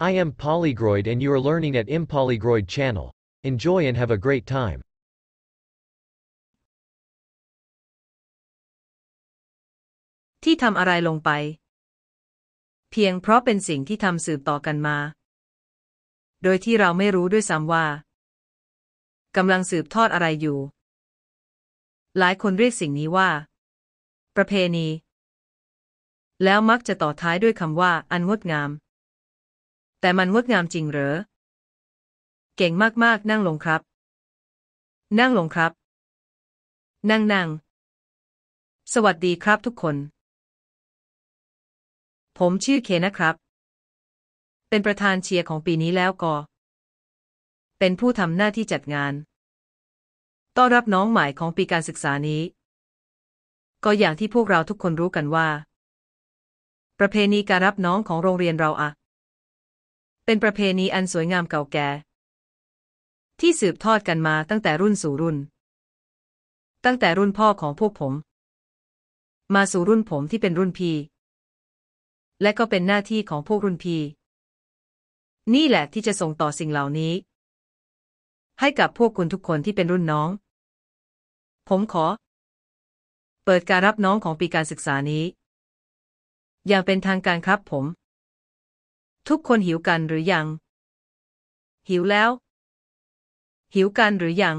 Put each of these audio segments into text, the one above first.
I am Polygroid and you are learning at Impolygroid channel. Enjoy and have a great time. ที่ทำอะไรลงไป เพียงเพราะเป็นสิ่งที่ทำสืบต่อกันมา โดยที่เราไม่รู้ด้วยซ้ำว่ากำลังสืบทอดอะไรอยู่ หลายคนเรียกสิ่งนี้ว่า ประเพณี แล้วมักจะต่อท้ายด้วยคำว่า อันงดงามแต่มันงดงามจริงเหรอ เก่งมากๆ นั่งลงครับ นั่งลงครับ นั่งนั่ง สวัสดีครับทุกคน ผมชื่อเคนะครับ เป็นประธานเชียร์ของปีนี้แล้วก็ เป็นผู้ทำหน้าที่จัดงาน ต้อนรับน้องใหม่ของปีการศึกษานี้ ก็อย่างที่พวกเราทุกคนรู้กันว่า ประเพณีการรับน้องของโรงเรียนเราอะเป็นประเพณีอันสวยงามเก่าแก่ ที่สืบทอดกันมาตั้งแต่รุ่นสู่รุ่น ตั้งแต่รุ่นพ่อของพวกผม มาสู่รุ่นผมที่เป็นรุ่นพีและก็เป็นหน้าที่ของพวกรุ่นพีนี่แหละที่จะส่งต่อสิ่งเหล่านี้ ให้กับพวกคุณทุกคนที่เป็นรุ่นน้อง ผมขอ เปิดการรับน้องของปีการศึกษานี้ อย่างเป็นทางการครับผมทุกคนหิวกันหรือยัง หิวแล้ว หิวกันหรือยัง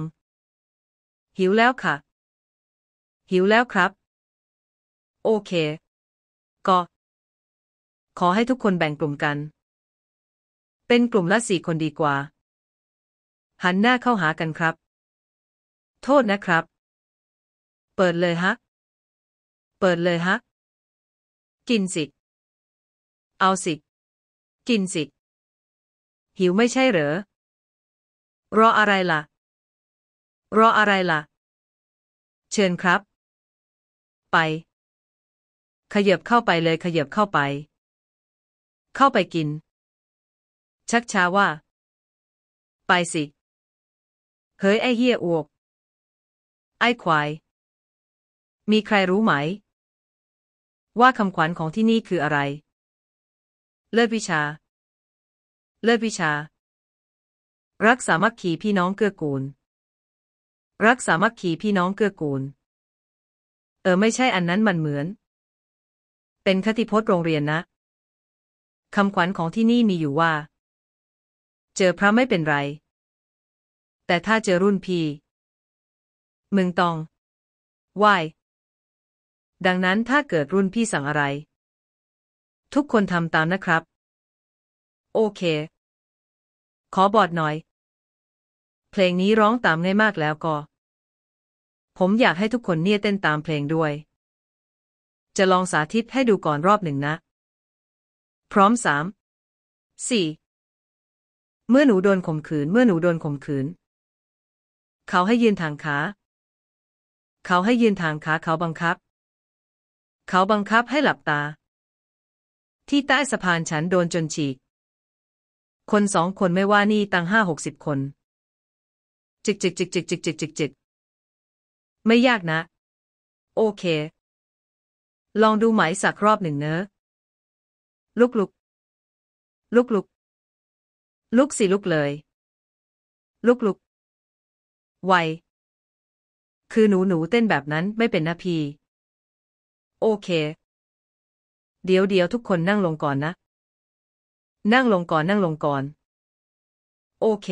หิวแล้วค่ะ หิวแล้วครับ โอเค ก็ขอให้ทุกคนแบ่งกลุ่มกัน เป็นกลุ่มละสี่คนดีกว่า หันหน้าเข้าหากันครับ โทษนะครับ เปิดเลยฮะ เปิดเลยฮะ กินสิ เอาสิกินสิ หิวไม่ใช่เหรอ รออะไรล่ะรออะไรล่ะ เชิญครับ ไป ขยับเข้าไปเลย ขยับเข้าไป เข้าไปกิน ชักช้าว่า ไปสิเฮ้ยไอเฮียอวก ไอควาย มีใครรู้ไหม ว่าคำขวัญของที่นี่คืออะไรเลิศวิชา เลิศวิชา รักสามัคคีพี่น้องเกื้อกูล รักสามัคคีพี่น้องเกื้อกูล เออไม่ใช่อันนั้นมันเหมือน เป็นคติพจน์โรงเรียนนะ คำขวัญของที่นี่มีอยู่ว่า เจอพระไม่เป็นไร แต่ถ้าเจอรุ่นพี่ มึงต้องไหวดังนั้นถ้าเกิดรุ่นพี่สั่งอะไรทุกคนทำตามนะครับ โอเค ขอบอดหน่อย เพลงนี้ร้องตามง่ายมากแล้วก็ ผมอยากให้ทุกคนเนี่ยเต้นตามเพลงด้วย จะลองสาธิตให้ดูก่อนรอบหนึ่งนะ พร้อมสามสี่เมื่อหนูโดนข่มขืน เมื่อหนูโดนข่มขืน เขาให้ยืนทางขาเขาให้ยืนทางขาเขาบังคับ เขาบังคับให้หลับตาที่ใต้สะพานฉันโดนจนฉีก คนสองคนไม่ว่านี่ตั้งห้าหกสิบคน จิกจิกจิกจิกจิกจิกจิกจิกไม่ยากนะ โอเค ลองดูไหมสักรอบหนึ่งเนอะ ลุกลุกลุกลุกลุกสิลุกเลย ลุกลุกไว คือหนูหนูเต้นแบบนั้นไม่เป็นนะพี โอเคเดี๋ยวเดี๋ยวทุกคนนั่งลงก่อนนะ นั่งลงก่อนนั่งลงก่อน โอเค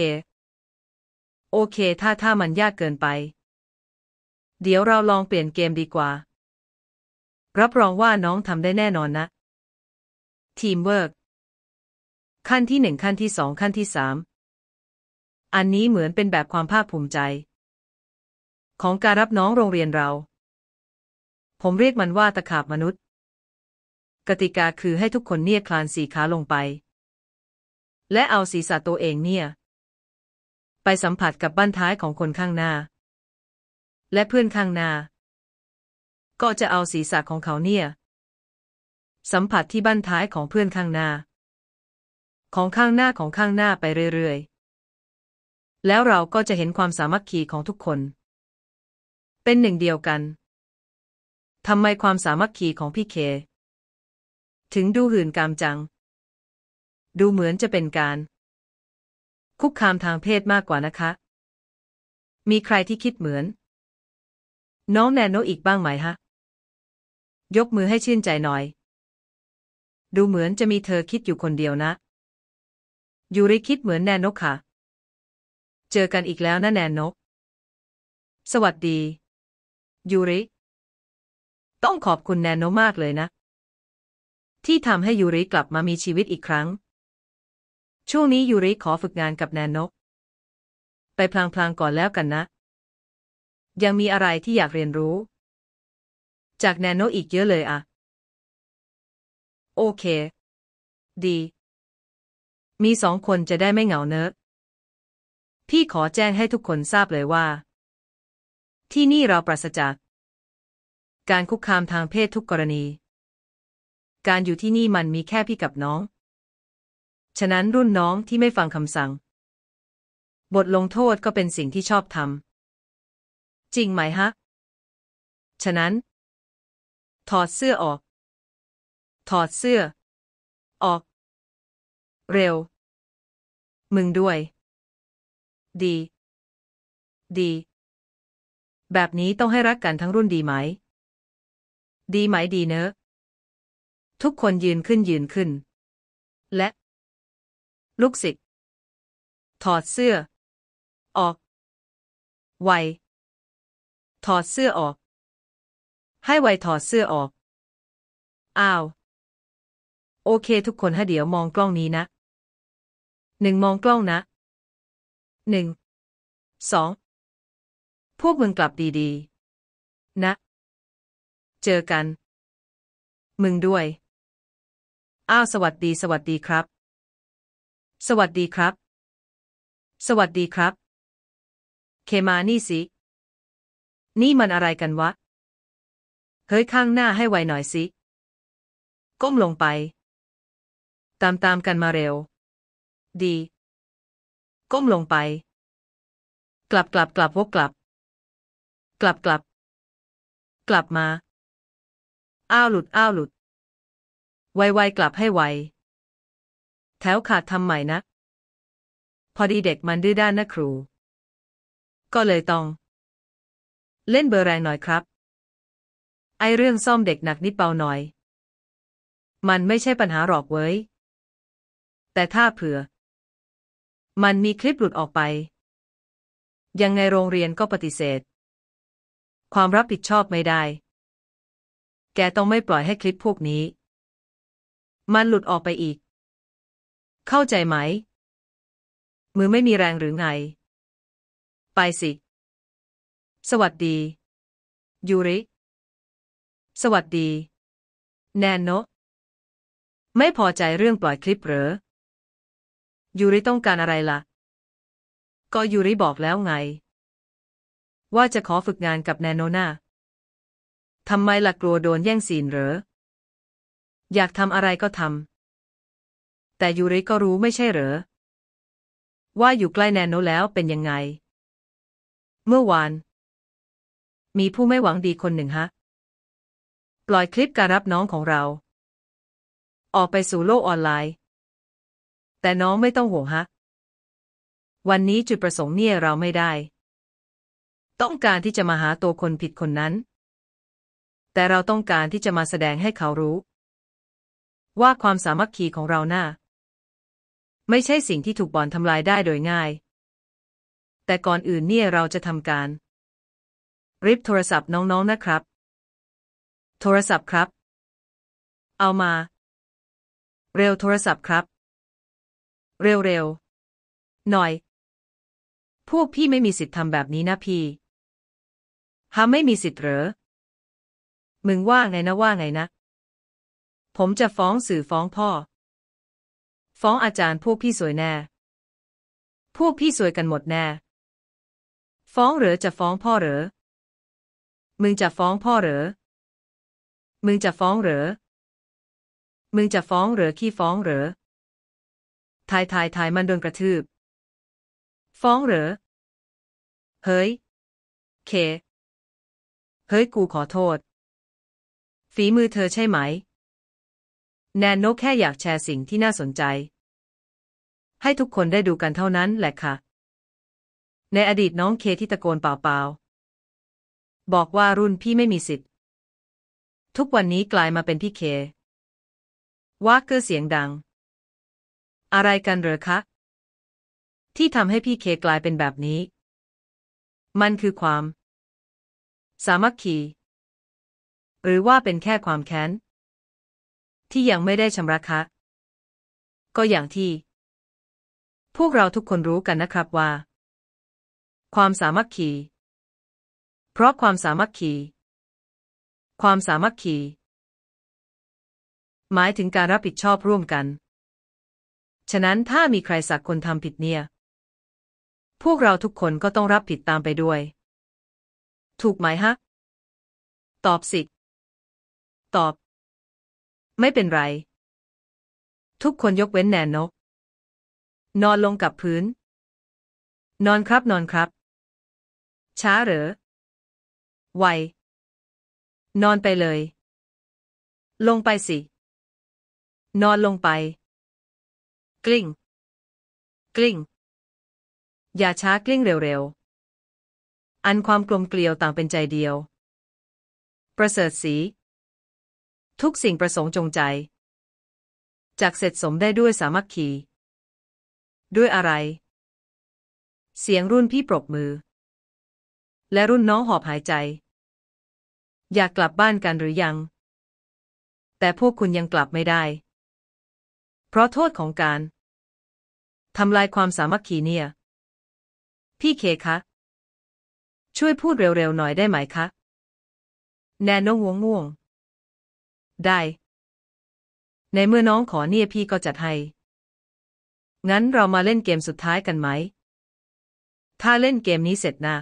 โอเคถ้าถ้ามันยากเกินไป เดี๋ยวเราลองเปลี่ยนเกมดีกว่า รับรองว่าน้องทำได้แน่นอนนะ ทีมเวิร์กขั้นที่หนึ่งขั้นที่สองขั้นที่สาม อันนี้เหมือนเป็นแบบความภาคภูมิใจ ของการรับน้องโรงเรียนเรา ผมเรียกมันว่าตะขาบมนุษย์กติกาคือให้ทุกคนเนี่ยคลานสีขาลงไป และเอาศีรษะตัวเองเนี่ย ไปสัมผัสกับบั้นท้ายของคนข้างหน้า และเพื่อนข้างหน้า ก็จะเอาศีรษะของเขาเนี่ย สัมผัสที่บั้นท้ายของเพื่อนข้างหน้า ของข้างหน้าของข้างหน้าไปเรื่อย ๆ แล้วเราก็จะเห็นความสามัคคีของทุกคน เป็นหนึ่งเดียวกันทำไมความสามัคคีของพี่เคถึงดูหื่นกามจัง ดูเหมือนจะเป็นการ คุกคามทางเพศมากกว่านะคะ มีใครที่คิดเหมือน น้องแนโนอีกบ้างไหมฮะ ยกมือให้ชื่นใจหน่อย ดูเหมือนจะมีเธอคิดอยู่คนเดียวนะ ยูริคิดเหมือนแนนนกค่ะ เจอกันอีกแล้วนะแนนนกสวัสดี ยูริ ต้องขอบคุณแนนโนมากเลยนะที่ทำให้ยูริกลับมามีชีวิตอีกครั้ง ช่วงนี้ยูริขอฝึกงานกับแนนนก ไปพลางๆก่อนแล้วกันนะ ยังมีอะไรที่อยากเรียนรู้ จากแนนนกอีกเยอะเลยอะโอเค ดี มีสองคนจะได้ไม่เหงาเนอะ พี่ขอแจ้งให้ทุกคนทราบเลยว่า ที่นี่เราปราศจากการคุกคามทางเพศทุกกรณีการอยู่ที่นี่มันมีแค่พี่กับน้อง ฉะนั้นรุ่นน้องที่ไม่ฟังคำสั่ง บทลงโทษก็เป็นสิ่งที่ชอบทำจริงไหมฮะ ฉะนั้น ถอดเสื้อออก ถอดเสื้อ ออก เร็ว มึงด้วย ดี ดี แบบนี้ต้องให้รักกันทั้งรุ่นดีไหม ดีไหมดีเนอะทุกคนยืนขึ้นยืนขึ้น และลูกศิษย์ถอดเสื้อ ออก ไวถอดเสื้อออก ให้ไวถอดเสื้อออกอ้าว โอเค ทุกคนฮะเดี๋ยวมองกล้องนี้นะหนึ่งมองกล้องนะหนึ่งสองพวกมึงกลับดีๆ นะ เจอกัน มึงด้วยอ้าวสวัสดีสวัสดีครับ สวัสดีครับ สวัสดีครับ เคมานี่สิ นี่มันอะไรกันวะเฮ้ยข้างหน้าให้ไวหน่อยสิ ก้มลงไป ตามตามกันมาเร็ว ดี ก้มลงไป กลับกลับกลับวกกลับ กลับกลับกลับมาอ้าวหลุดอ้าวหลุดไวๆกลับให้ไว แถวขาดทำใหม่นะ พอดีเด็กมันดื้อด้านนะครู ก็เลยต้อง เล่นเบอร์แรงหน่อยครับ ไอเรื่องซ่อมเด็กหนักนิดเบาหน่อย มันไม่ใช่ปัญหาหรอกเว้ย แต่ถ้าเผื่อ มันมีคลิปหลุดออกไป ยังไงโรงเรียนก็ปฏิเสธ ความรับผิดชอบไม่ได้ แกต้องไม่ปล่อยให้คลิปพวกนี้มันหลุดออกไปอีก เข้าใจไหม มือไม่มีแรงหรือไง ไปสิ สวัสดี ยูริ สวัสดี แนนโน ไม่พอใจเรื่องปล่อยคลิปเหรอ ยูริต้องการอะไรละ่ะ ก็ยูริบอกแล้วไง ว่าจะขอฝึกงานกับแนนโนนาทำไมล่ะกลัวโดนแย่งซีนเหรออยากทำอะไรก็ทำแต่ยูริก็รู้ไม่ใช่เหรอ ว่าอยู่ใกล้แนนโนแล้วเป็นยังไง เมื่อวาน มีผู้ไม่หวังดีคนหนึ่งฮะ ปล่อยคลิปการรับน้องของเรา ออกไปสู่โลกออนไลน์ แต่น้องไม่ต้องห่วงฮะ วันนี้จุดประสงค์เนี่ยเราไม่ได้ ต้องการที่จะมาหาตัวคนผิดคนนั้น แต่เราต้องการที่จะมาแสดงให้เขารู้ว่าความสามัคคี ของเราหน้าไม่ใช่สิ่งที่ถูกบ่อนทำลายได้โดยง่าย แต่ก่อนอื่นเนี่ยเราจะทำการ ริบโทรศัพท์น้องๆนนะครับ โทรศัพท์ครับ เอามา เร็วโทรศัพท์ครับ เร็วๆหน่อยพวกพี่ไม่มีสิทธิ์ทำแบบนี้นะพี่ฮาไม่มีสิทธิ์เหรอมึงว่าไงนะว่าไงนะผมจะฟ้องสื่อฟ้องพ่อ ฟ้องอาจารย์พวกพี่สวยแน่ พวกพี่สวยกันหมดแน่ ฟ้องหรือจะฟ้องพ่อหรือมึงจะฟ้องพ่อหรือมึงจะฟ้องหรือมึงจะฟ้องหรือขี้ฟ้องหรือทายทายทายมันโดนกระทืบ ฟ้องหรือเฮ้ย เคเฮ้ยกูขอโทษ ฝีมือเธอใช่ไหมแนนโนแค่อยากแชร์สิ่งที่น่าสนใจ ให้ทุกคนได้ดูกันเท่านั้นแหละค่ะ ในอดีตน้องเคที่ตะโกนเปล่าๆบอกว่ารุ่นพี่ไม่มีสิทธิ์ ทุกวันนี้กลายมาเป็นพี่เคว่าเกอร์เสียงดัง อะไรกันเหรอคะที่ทำให้พี่เคกลายเป็นแบบนี้ มันคือความสามัคคี หรือว่าเป็นแค่ความแค้นที่ยังไม่ได้ชำระคะ ก็อย่างที่ พวกเราทุกคนรู้กันนะครับว่า ความสามัคคีเพราะความสามัคคีความสามัคคีหมายถึงการรับผิดชอบร่วมกัน ฉะนั้นถ้ามีใครสักคนทำผิดเนี่ย พวกเราทุกคนก็ต้องรับผิดตามไปด้วย ถูกไหมฮะ ตอบสิตอบไม่เป็นไร ทุกคนยกเว้นแนนนก นอนลงกับพื้น นอนครับ นอนครับ ช้าเหรอ ไว นอนไปเลย ลงไปสิ นอนลงไป กลิ้ง กลิ้ง อย่าช้ากลิ้งเร็ว ๆ อันความกลมเกลียวต่างเป็นใจเดียว ประเสริฐสีทุกสิ่งประสงค์จงใจ จากเสร็จสมได้ด้วยสามัคคีด้วยอะไร เสียงรุ่นพี่ปรบมือ และรุ่นน้องหอบหายใจ อยากกลับบ้านกันหรือยัง แต่พวกคุณยังกลับไม่ได้ เพราะโทษของการทำลายความสามัคคีเนี่ย พี่เคคะ ช่วยพูดเร็วๆหน่อยได้ไหมคะ แนนโนง่วงง่วงได้ ในเมื่อน้องขอเนี่ยพี่ก็จัดให้ งั้นเรามาเล่นเกมสุดท้ายกันไหม ถ้าเล่นเกมนี้เสร็จนะ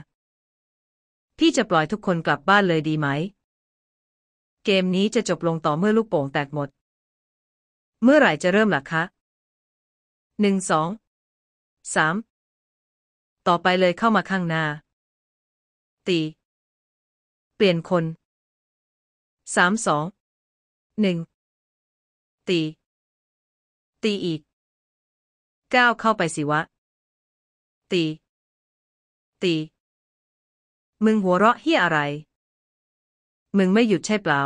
พี่จะปล่อยทุกคนกลับบ้านเลยดีไหม เกมนี้จะจบลงต่อเมื่อลูกโป่งแตกหมด เมื่อไหร่จะเริ่มล่ะคะ หนึ่งสองสาม ต่อไปเลยเข้ามาข้างหน้า ตี เปลี่ยนคน สามสองหนึ่งตี ตีอีกก้าวเข้าไปสิวะ ตี ตี มึงหัวเราะเฮียอะไร มึงไม่หยุดใช่เปล่า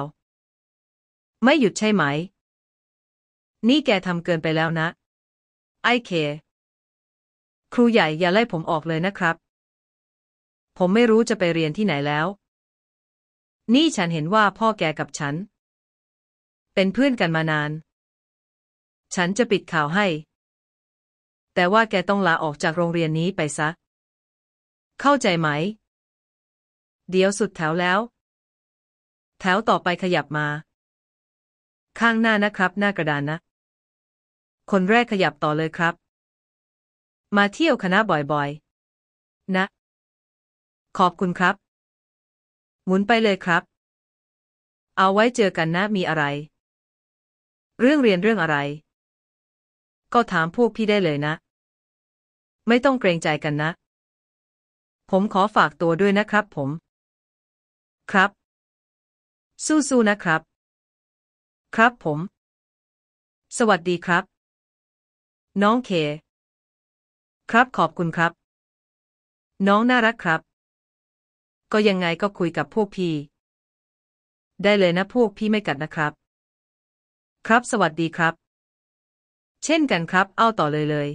ไม่หยุดใช่ไหม นี่แกทำเกินไปแล้วนะ ไอเค ครูใหญ่อย่าไล่ผมออกเลยนะครับ ผมไม่รู้จะไปเรียนที่ไหนแล้ว นี่ฉันเห็นว่าพ่อแกกับฉันเป็นเพื่อนกันมานาน ฉันจะปิดข่าวให้ แต่ว่าแกต้องลาออกจากโรงเรียนนี้ไปซะ เข้าใจไหม เดี๋ยวสุดแถวแล้ว แถวต่อไปขยับมา ข้างหน้านะครับ หน้ากระดานนะ คนแรกขยับต่อเลยครับ มาเที่ยวคณะบ่อยๆ นะ ขอบคุณครับ หมุนไปเลยครับ เอาไว้เจอกันนะมีอะไรเรื่องเรียนเรื่องอะไร ก็ถามพวกพี่ได้เลยนะ ไม่ต้องเกรงใจกันนะ ผมขอฝากตัวด้วยนะครับผม ครับ สู้ๆนะครับ ครับผม สวัสดีครับ น้องเคครับขอบคุณครับ น้อง น่ารักครับ ก็ยังไงก็คุยกับพวกพี่ ได้เลยนะพวก พี่ไม่กัดนะครับครับสวัสดีครับ เช่นกันครับ เอาต่อเลยเลย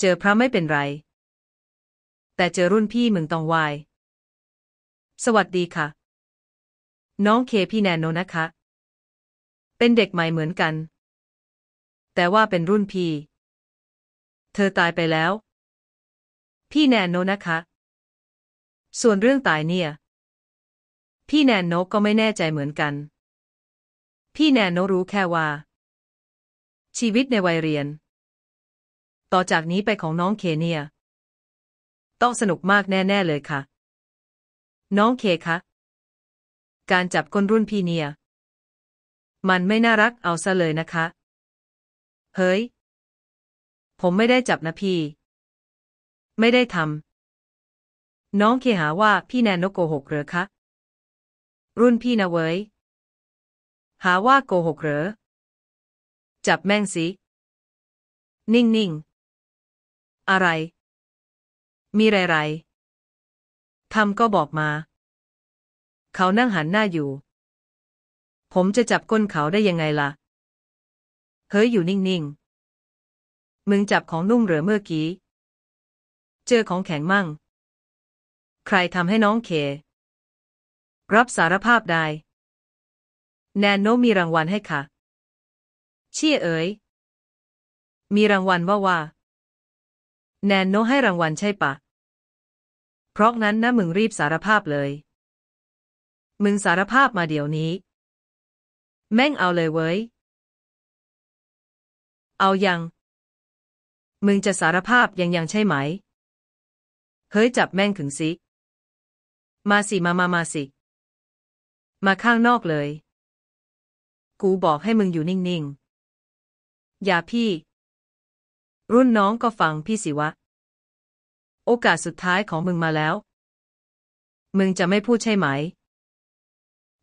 เจอพระไม่เป็นไร แต่เจอรุ่นพี่มึงต้องวาย สวัสดีค่ะ น้องเคพี่แนนโนนะคะ เป็นเด็กใหม่เหมือนกัน แต่ว่าเป็นรุ่นพี่ เธอตายไปแล้ว พี่แนนโนนะคะ ส่วนเรื่องตายเนี่ย พี่แนนโนก็ไม่แน่ใจเหมือนกันพี่แนนรู้แค่ว่า ชีวิตในวัยเรียน ต่อจากนี้ไปของน้องเคเนีย ต้องสนุกมากแน่ๆเลยค่ะ น้องเคคะการจับก้นรุ่นพี่เนีย มันไม่น่ารักเอาซะเลยนะคะ เฮ้ย ผมไม่ได้จับนะพี่ ไม่ได้ทำน้องเคหาว่าพี่แนนโกหกเหรอคะรุ่นพี่นะเว้ยหาว่าโกหกเหรอจับแม่งสินิ่งนิ่งอะไร มีไรไรทำก็บอกมา เขานั่งหันหน้าอยู่ ผมจะจับก้นเขาได้ยังไงล่ะเฮ้ยอยู่นิ่งนิ่งมึงจับของนุ่มเหรอเมื่อกี้เจอของแข็งมั่ง ใครทำให้น้องเครับสารภาพได้แนโนมีรางวัลให้ค่ะเชี่ยเอ๋ยมีรางวัลว่าว่าแนนโนให้รางวัลใช่ปะ เพราะนั้นนะมึงรีบสารภาพเลย มึงสารภาพมาเดี๋ยวนี้ แม่งเอาเลยเว้ยเอายัง มึงจะสารภาพยังยังใช่ไหมเฮ้ยจับแม่งถึงสิมาสิมามามาสิมาข้างนอกเลยูบอกให้มึงอยู่นิ่งๆ อย่าพี่ รุ่นน้องก็ฟังพี่สิวะ โอกาสสุดท้ายของมึงมาแล้ว มึงจะไม่พูดใช่ไหม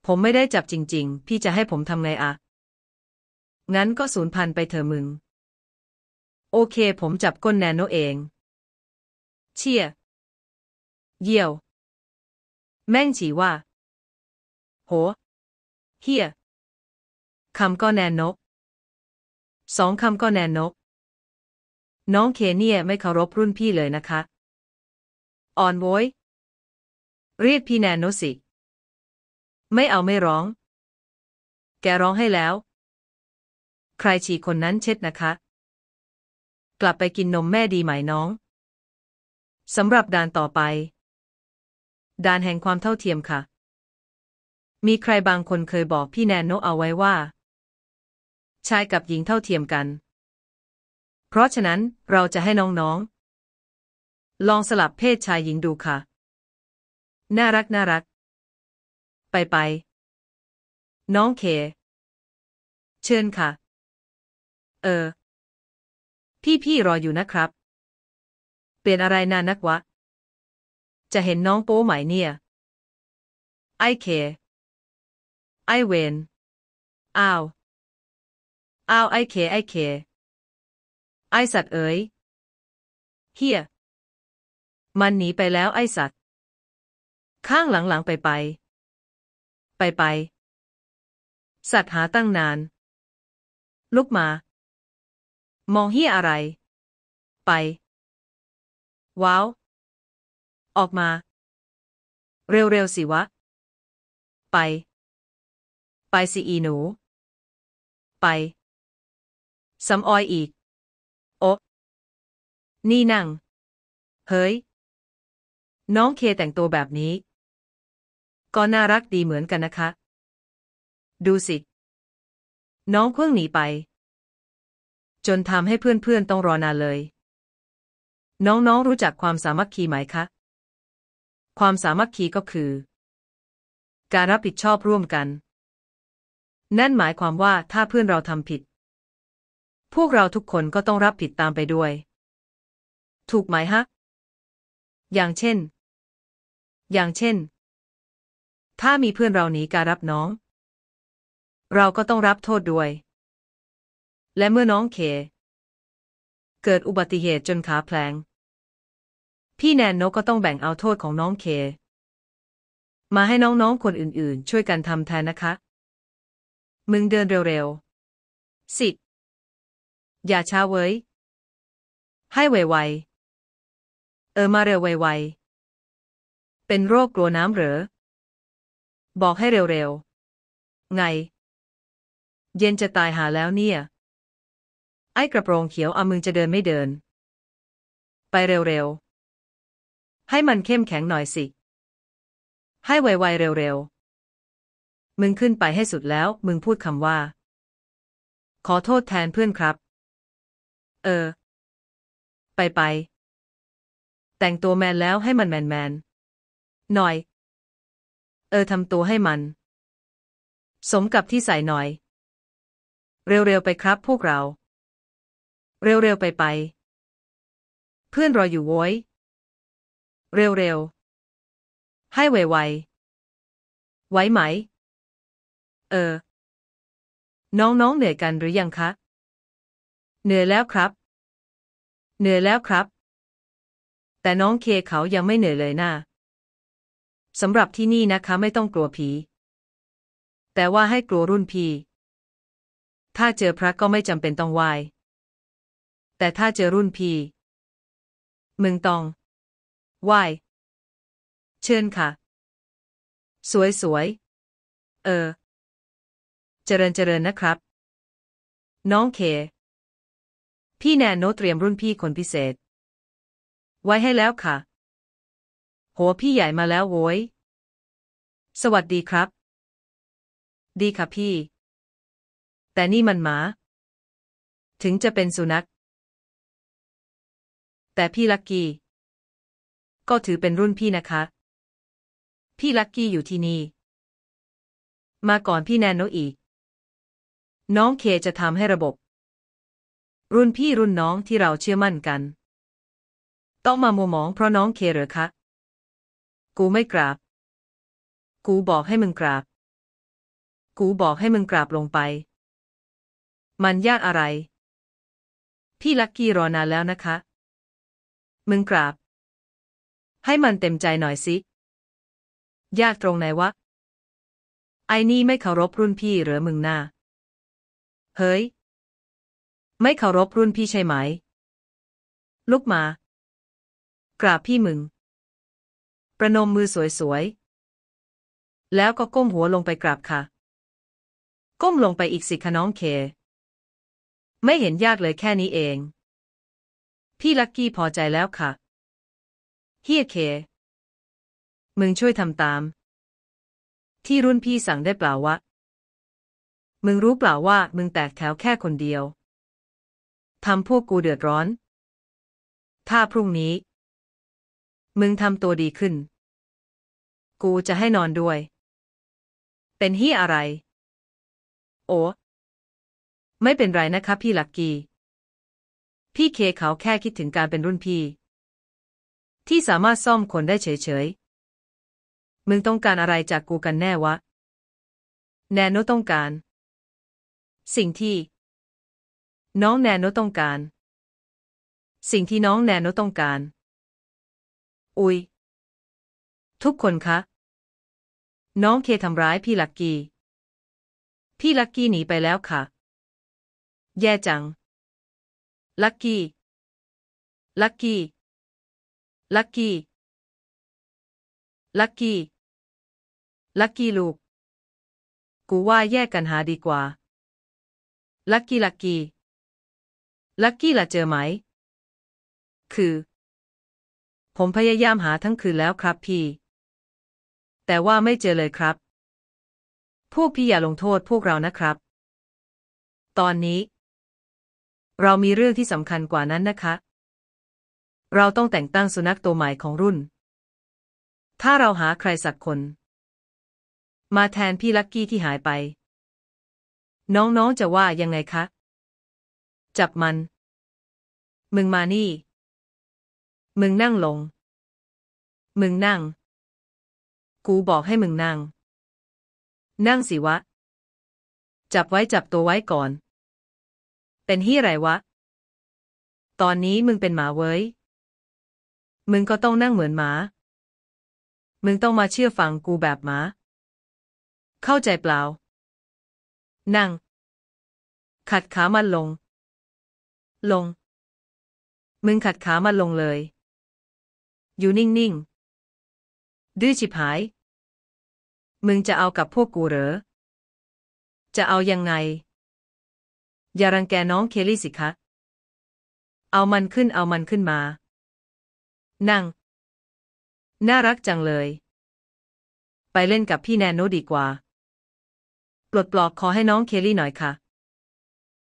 ผมไม่ได้จับจริง ๆ พี่จะให้ผมทำไงอะ งั้นก็สูญพันไปเถอะมึง โอเค ผมจับก้นแนโนเอง เชี่ยเยี่ยว แม่งฉีว่าโหเฮียคำก็แนนนกสองคำก็แนนนกน้องเคเนียไม่เคารพรุ่นพี่เลยนะคะ อ่อนโวย เรียกพี่แนนโนสิ ไม่เอาไม่ร้อง แกร้องให้แล้ว ใครฉี่คนนั้นเช็ดนะคะ กลับไปกินนมแม่ดีไหมน้องสำหรับด่านต่อไปด่านแห่งความเท่าเทียมค่ะ มีใครบางคนเคยบอกพี่แนนโนเอาไว้ว่าชายกับหญิงเท่าเทียมกัน เพราะฉะนั้นเราจะให้น้องๆลองสลับเพศชายหญิงดูค่ะ น่ารักน่ารัก ไปไปน้องเค เชิญค่ะ เออ พี่ ๆ รออยู่นะครับ เปลี่ยนอะไรนานนักวะ จะเห็นน้องโป้ไหมเนี่ย ไอเค ไอเวนอ้าวอ้าวไอ้เค ไอ้เค ไอ้สัตว์เอ๋ยเฮียมันหนีไปแล้วไอ้สัตว์ ข้างหลังๆ ไปไป ไปไป สัตว์หาตั้งนานลุกมา มองเฮียอะไร ไป ว้าวออกมา เร็วๆสิวะ ไป ไปสิอีหนู ไปสำออยอีก โอนี่นั่ง เฮ้ย น้องเคแต่งตัวแบบนี้ ก็น่ารักดีเหมือนกันนะคะ ดูสิ น้องเพิ่งหนีไป จนทำให้เพื่อนๆต้องรอนานเลย น้องๆรู้จักความสามัคคีไหมคะ ความสามัคคีก็คือ การรับผิดชอบร่วมกัน นั่นหมายความว่าถ้าเพื่อนเราทำผิดพวกเราทุกคนก็ต้องรับผิดตามไปด้วย ถูกไหมฮะ อย่างเช่น อย่างเช่น ถ้ามีเพื่อนเราหนีการรับน้อง เราก็ต้องรับโทษด้วย และเมื่อน้องเคเกิดอุบัติเหตุจนขาแผลง พี่แนนโนก็ต้องแบ่งเอาโทษของน้องเคมาให้น้องๆคนอื่นๆ ช่วยกันทำแทนนะคะ มึงเดินเร็วๆสิบอย่าช้าเว้ย ให้ไววเออมาเร็วไววเป็นโรคกลัวน้ำเหรอ บอกให้เร็ว ๆไง เย็นจะตายหาแล้วเนี่ย ไอ้กระโปรงเขียวเอามึงจะเดินไม่เดิน ไปเร็ว ๆ ให้มันเข้มแข็งหน่อยสิ ให้ไวๆเร็วๆมึงขึ้นไปให้สุดแล้ว มึงพูดคำว่า ขอโทษแทนเพื่อนครับเออไปไป แต่งตัวแมนแล้วให้มันแมนแมนหน่อย เออทำตัวให้มัน สมกับที่ใส่หน่อย เร็วๆไปครับพวกเรา เร็วๆไปไปเพื่อนรออยู่โว้ย เร็วๆให้ไวๆไว้ไหม เออ น้องๆเหนื่อยกันหรือยังคะเหนื่อยแล้วครับ เหนื่อยแล้วครับ แต่น้องเคเขายังไม่เหนื่อยเลยนะ่าสำหรับที่นี่นะคะ ไม่ต้องกลัวผี แต่ว่าให้กลัวรุ่นพี่ถ้าเจอพระก็ไม่จำเป็นต้องไหวแต่ถ้าเจอรุ่นพี่มึงต้องไหวเชิญค่ะ สวยสวยเออ เจริญเจริญนะครับ น้องเคพี่แนนโนเตรียมรุ่นพี่คนพิเศษ ไว้ให้แล้วค่ะ หัวพี่ใหญ่มาแล้วโว้ยสวัสดีครับ ดีค่ะ พี่ แต่นี่มันหมา ถึงจะเป็นสุนัข แต่พี่ลักกี้ ก็ถือเป็นรุ่นพี่นะคะ พี่ลักกี้อยู่ที่นี่มาก่อนพี่แนนโนอีก น้องเคจะทำให้ระบบรุ่นพี่รุ่นน้องที่เราเชื่อมั่นกัน ต้องมามัวมองเพราะน้องเคหรือคะกูไม่กราบ กูบอกให้มึงกราบ กูบอกให้มึงกราบลงไป มันยากอะไร พี่ลักกี้รอนานแล้วนะคะ มึงกราบ ให้มันเต็มใจหน่อยสิยากตรงไหนวะ ไอ้นี่ไม่เคารพรุ่นพี่หรือมึงหน้า เฮ้ยไม่ เคารพรุ่นพี่ใช่ไหมลุกมา กราบพี่มึง ประนมมือสวยๆ แล้วก็ก้มหัวลงไปกราบค่ะ ก้มลงไปอีกสิคะน้องเค ไม่เห็นยากเลยแค่นี้เอง พี่ลักกี้พอใจแล้วค่ะ เฮียเค มึงช่วยทำตาม ที่รุ่นพี่สั่งได้เปล่าวะมึงรู้เปล่าว่ามึงแตกแถวแค่คนเดียวทำพวกกูเดือดร้อน ถ้าพรุ่งนี้ มึงทำตัวดีขึ้น กูจะให้นอนด้วย เป็นที่อะไร โอ้ไม่เป็นไรนะครับพี่ลักกี้ พี่เคเขาแค่คิดถึงการเป็นรุ่นพี่ ที่สามารถซ่อมคนได้เฉยๆ มึงต้องการอะไรจากกูกันแน่วะ แนโนต้องการ สิ่งที่น้องแนโนต้องการ สิ่งที่น้องแนโนต้องการ อุยทุกคนคะน้องเคทำร้ายพี่ลักกี้พี่ลักกี้หนีไปแล้วคะ่ะ แย่จังลักกี้ลักกี้ลักกี้ลักกี้ลักกี้ลูก กูว่าแยกกันหาดีกว่า ลักกี้ลักกี้ลักกี้ล่ะเจอไหม คือ ผมพยายามหาทั้งคืนแล้วครับ พี่ แต่ว่าไม่เจอเลยครับ พวกพี่อย่าลงโทษพวกเรานะครับ ตอนนี้ เรามีเรื่องที่สำคัญกว่านั้นนะคะ เราต้องแต่งตั้งสุนัขตัวใหม่ของรุ่น ถ้าเราหาใครสักคน มาแทนพี่ลักกี้ที่หายไป น้องๆจะว่ายังไงคะ จับมันมึงมานี่ มึงนั่งลง มึงนั่ง กูบอกให้มึงนั่ง นั่งสิวะ จับไว้จับตัวไว้ก่อน เป็นที่ไรวะ ตอนนี้มึงเป็นหมาเว้ย มึงก็ต้องนั่งเหมือนหมา มึงต้องมาเชื่อฟังกูแบบหมา เข้าใจเปล่า นั่ง ขัดขามันลง ลงมึงขัดขามันลงเลย อยู่นิ่งๆ ดื้อฉิบหาย มึงจะเอากับพวกกูเหรอ จะเอายังไง อย่ารังแกน้องเคลลี่สิคะ เอามันขึ้น เอามันขึ้นมา นั่ง น่ารักจังเลย ไปเล่นกับพี่แนนโนดีกว่า ปลดปลอกขอให้น้องเคลลี่หน่อยคะ่ะ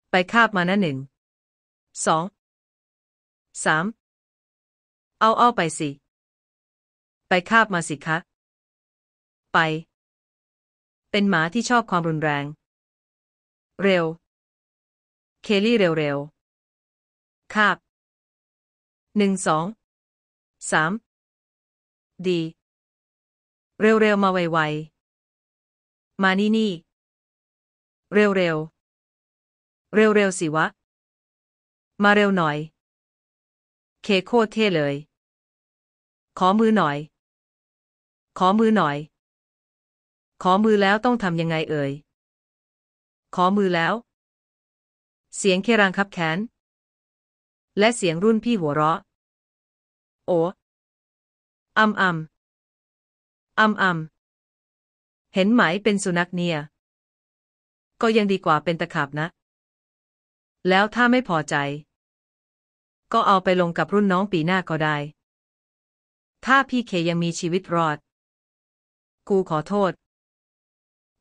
ไปคาบมานะหนึ่ง สองสาม เอาเอา ไป สิ ไปคาบมาสิคะ ไป เป็น หมา ที่ชอบความรุนแรง เร็ว เคลลี่เร็วเร็วคาบ หนึ่งสองสาม ดี เร็วเร็วมาไวไวมานี่นี่ เร็วเร็ว เร็วเร็วสิวะ มาเร็วหน่อยเคโคตรเท่เลย ขอมือหน่อย ขอมือหน่อย ขอมือแล้วต้องทำยังไงเอ่ย ขอมือแล้ว เสียงเครังคับแขน และเสียงรุ่นพี่หัวเราะ โอ้อัมอัมอัมอัมเห็นไหม เป็นสุนัขเนี่ย ก็ยังดีกว่าเป็นตะขาบนะ แล้วถ้าไม่พอใจก็เอาไปลงกับรุ่นน้องปีหน้าก็ได้ ถ้าพี่เคยังมีชีวิตรอด กูขอโทษ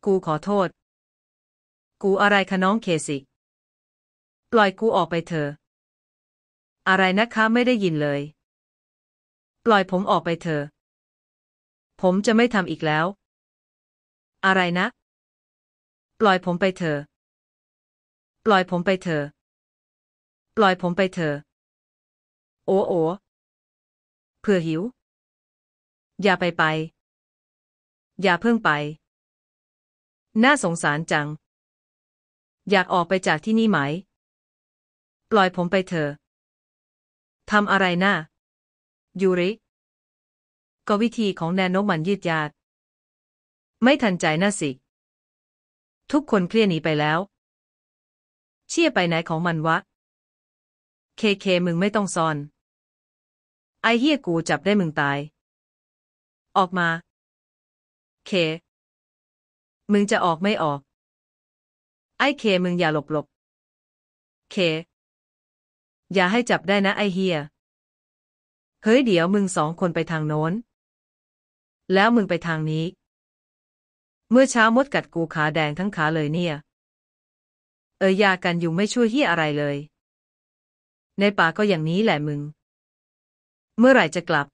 กูขอโทษ กูอะไรคะน้องเคสิปล่อยกูออกไปเถอะ อะไรนะคะไม่ได้ยินเลย ปล่อยผมออกไปเถอะ ผมจะไม่ทำอีกแล้ว อะไรนะ ปล่อยผมไปเถอะ ปล่อยผมไปเถอะ ปล่อยผมไปเถอะโอโอเพื่อหิว อย่าไปไป อย่าเพิ่งไป น่าสงสารจัง อยากออกไปจากที่นี่ไหม ปล่อยผมไปเถอะทำอะไรนะ่ายูริ ก็วิธีของแนนโนมันยืดยาดไม่ทันใจน่าสิ ทุกคนเคลียหนีไปแล้ว เชี่ยไปไหนของมันวะเค เค มึงไม่ต้องซ่อน ไอเฮียกูจับได้มึงตาย ออกมา เค มึงจะออกไม่ออก ไอเค มึงอย่าหลบหลบเค อย่าให้จับได้นะไอเฮียเฮ้ยเดี๋ยวมึงสองคนไปทางโน้น แล้วมึงไปทางนี้ เมื่อเช้ามดกัดกูขาแดงทั้งขาเลยเนี่ย เออยากันยุงไม่ช่วยเฮียอะไรเลยในป่าก็อย่างนี้แหละมึง เมื่อไหร่จะกลับ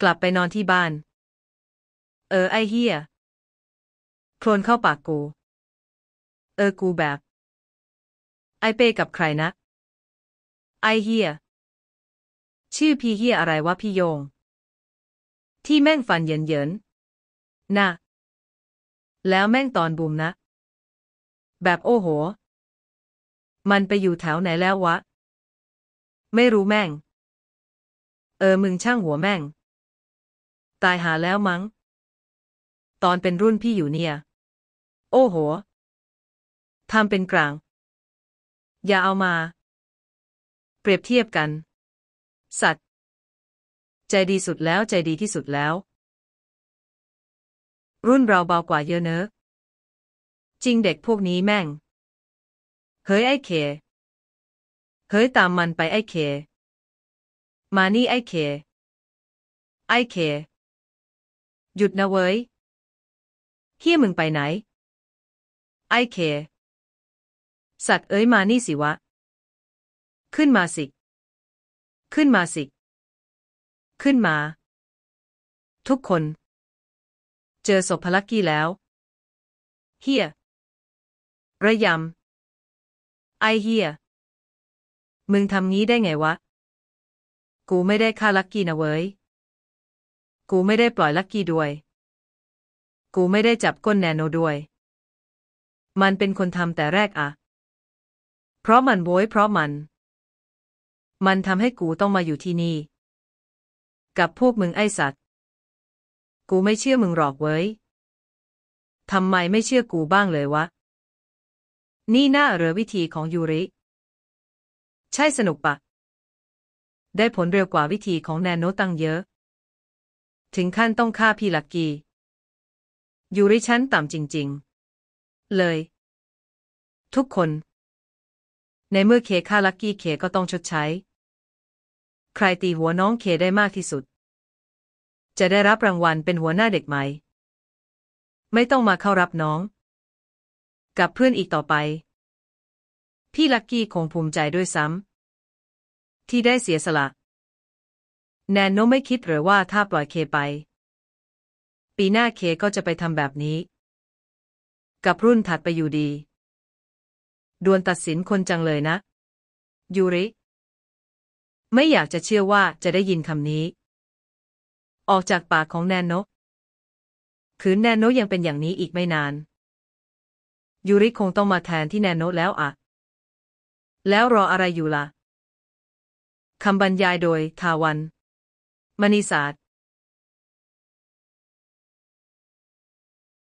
กลับไปนอนที่บ้าน เออไอเฮียโคลนเข้าปากกู เออกูแบบ ไอเป้กับใครนะ ไอเฮีย ชื่อพี่เฮียอะไรวะพี่โยง ที่แม่งฟันเยินเยินนะแล้วแม่งตอนบุมนะ แบบโอ้โห มันไปอยู่แถวไหนแล้ววะไม่รู้แม่ง เออมึงช่างหัวแม่ง ตายหาแล้วมั้ง ตอนเป็นรุ่นพี่อยู่เนี่ย โอ้โหทำเป็นกลาง อย่าเอามา เปรียบเทียบกัน สัตว์ ใจดีสุดแล้วใจดีที่สุดแล้ว รุ่นเราเบากว่าเยอะเนอะจริงเด็กพวกนี้แม่ง เฮ้ยไอ้เคเฮ้ยตามมันไปไอ้เค มานี่ไอ้เค ไอ้เค หยุดนะเว้ยเฮี้ยมึงไปไหน ไอ้เค สัตว์เอ้ยมานี่สิวะ ขึ้นมาสิ ขึ้นมาสิ ขึ้นมา ทุกคน เจอศพพลักกี้แล้ว เฮีย ระยำ ไอเฮียมึงทำงี้ได้ไงวะ กูไม่ได้ฆ่าลักกี้นะเว้ย กูไม่ได้ปล่อยลักกี้ด้วย กูไม่ได้จับก้นแนโนด้วย มันเป็นคนทำแต่แรกอะเพราะมันโวย เพราะมัน มันทำให้กูต้องมาอยู่ที่นี่ กับพวกมึงไอสัตว์ กูไม่เชื่อมึงหรอกเว้ย ทำไมไม่เชื่อกูบ้างเลยวะ นี่น่าเรือวิธีของยูริใช่สนุกปะ ได้ผลเร็วกว่าวิธีของแนนโนตังเยอะ ถึงขั้นต้องฆ่าพี่ลักกี้ อยู่ริชั้นต่ำจริง ๆ เลย ทุกคน ในเมื่อเคฆ่าลักกี้เคก็ต้องชดใช้ ใครตีหัวน้องเคได้มากที่สุด จะได้รับรางวัลเป็นหัวหน้าเด็กใหม่ ไม่ต้องมาเข้ารับน้อง กับเพื่อนอีกต่อไปพี่ลักกี้คงภูมิใจด้วยซ้ำที่ได้เสียสละแนนโนไม่คิดหรือว่าถ้าปล่อยเคไป ปีหน้าเคก็จะไปทำแบบนี้ กับรุ่นถัดไปอยู่ดี ดวนตัดสินคนจังเลยนะ ยูริ ไม่อยากจะเชื่อว่าจะได้ยินคำนี้ ออกจากปากของแนนโนคืนแนนโนยังเป็นอย่างนี้อีกไม่นานยูริคงต้องมาแทนที่แนนโนแล้วอะแล้วรออะไรอยู่ละ่ะคำบรรยายโดย ทาวันมณีศาสตร์